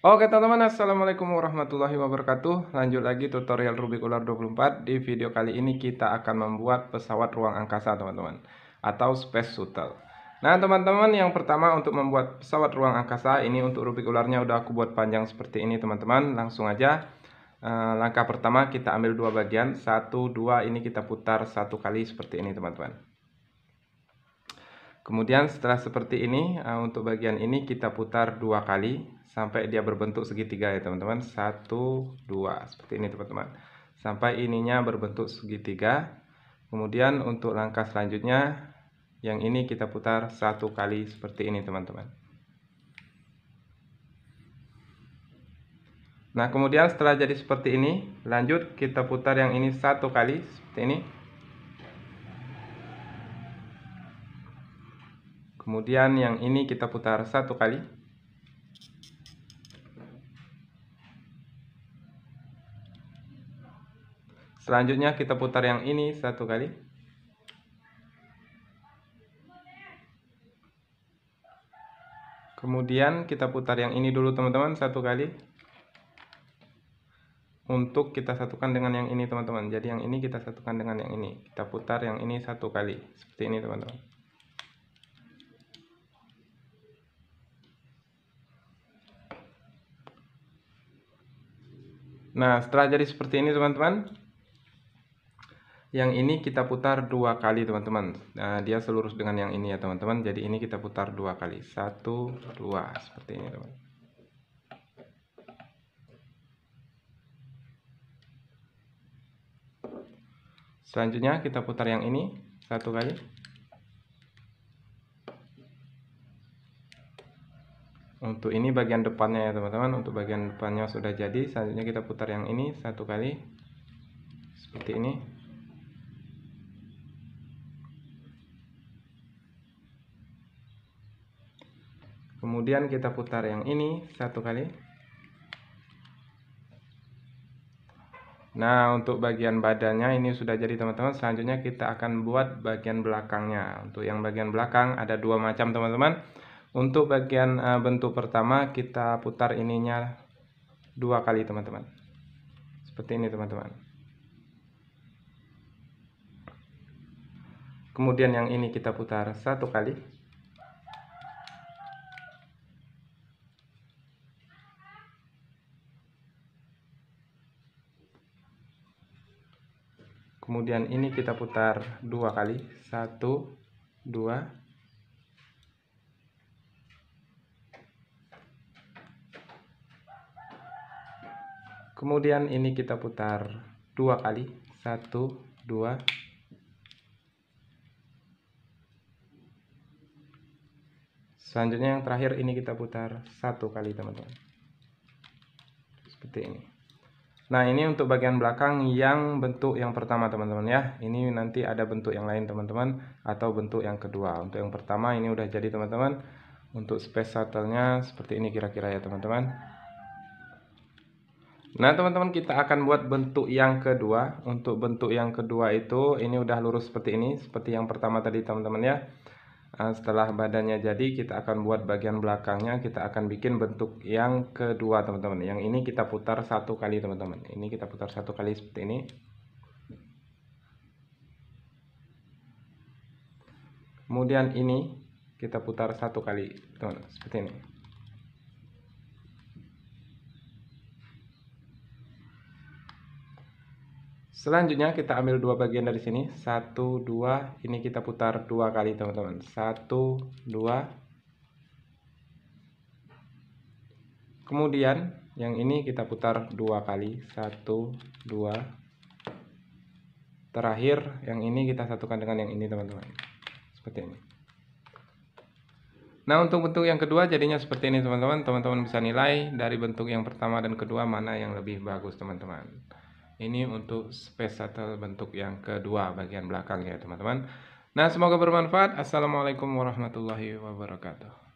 Oke teman-teman, Assalamualaikum warahmatullahi wabarakatuh Lanjut lagi tutorial Rubik Ular 24 Di video kali ini kita akan membuat pesawat ruang angkasa teman-teman Atau space shuttle Nah teman-teman, yang pertama untuk membuat pesawat ruang angkasa Ini untuk Rubik Ularnya udah aku buat panjang seperti ini teman-teman Langsung aja eh, Langkah pertama kita ambil dua bagian Satu, dua, ini kita putar satu kali seperti ini teman-teman Kemudian setelah seperti ini, eh, untuk bagian ini kita putar dua kali sampai dia berbentuk segitiga ya teman-teman satu dua seperti ini teman-teman sampai ininya berbentuk segitiga kemudian untuk langkah selanjutnya yang ini kita putar satu kali seperti ini teman-teman nah kemudian setelah jadi seperti ini lanjut kita putar yang ini satu kali seperti ini kemudian yang ini kita putar satu kali Selanjutnya kita putar yang ini satu kali. Kemudian kita putar yang ini dulu teman-teman satu kali. Untuk kita satukan dengan yang ini teman-teman. Jadi yang ini kita satukan dengan yang ini. Kita putar yang ini satu kali. Seperti ini teman-teman. Nah setelah jadi seperti ini teman-teman yang ini kita putar dua kali teman-teman nah, dia selurus dengan yang ini ya teman-teman jadi ini kita putar dua kali satu dua seperti ini teman selanjutnya kita putar yang ini satu kali untuk ini bagian depannya ya teman-teman untuk bagian depannya sudah jadi selanjutnya kita putar yang ini satu kali seperti ini kemudian kita putar yang ini satu kali nah untuk bagian badannya ini sudah jadi teman-teman selanjutnya kita akan buat bagian belakangnya untuk yang bagian belakang ada dua macam teman-teman untuk bagian uh, bentuk pertama kita putar ininya dua kali teman-teman seperti ini teman-teman kemudian yang ini kita putar satu kali kemudian ini kita putar dua kali satu dua kemudian ini kita putar dua kali satu dua selanjutnya yang terakhir ini kita putar satu kali teman-teman seperti ini Nah ini untuk bagian belakang yang bentuk yang pertama teman-teman ya Ini nanti ada bentuk yang lain teman-teman Atau bentuk yang kedua Untuk yang pertama ini udah jadi teman-teman Untuk space shuttle-nya seperti ini kira-kira ya teman-teman Nah teman-teman kita akan buat bentuk yang kedua Untuk bentuk yang kedua itu ini udah lurus seperti ini Seperti yang pertama tadi teman-teman ya Ah, setelah badannya jadi kita akan buat bagian belakangnya kita akan bikin bentuk yang kedua teman-teman yang ini kita putar satu kali teman-teman ini kita putar satu kali seperti ini kemudian ini kita putar satu kali teman, -teman. seperti ini Selanjutnya kita ambil dua bagian dari sini. Satu, dua. Ini kita putar dua kali teman-teman. Satu, dua. Kemudian yang ini kita putar dua kali. Satu, dua. Terakhir yang ini kita satukan dengan yang ini teman-teman. Seperti ini. Nah untuk bentuk yang kedua jadinya seperti ini teman-teman Teman-teman bisa nilai dari bentuk yang pertama dan kedua mana yang lebih bagus teman-teman ini untuk space shuttle bentuk yang kedua bagian belakang ya teman-teman nah semoga bermanfaat assalamualaikum warahmatullahi wabarakatuh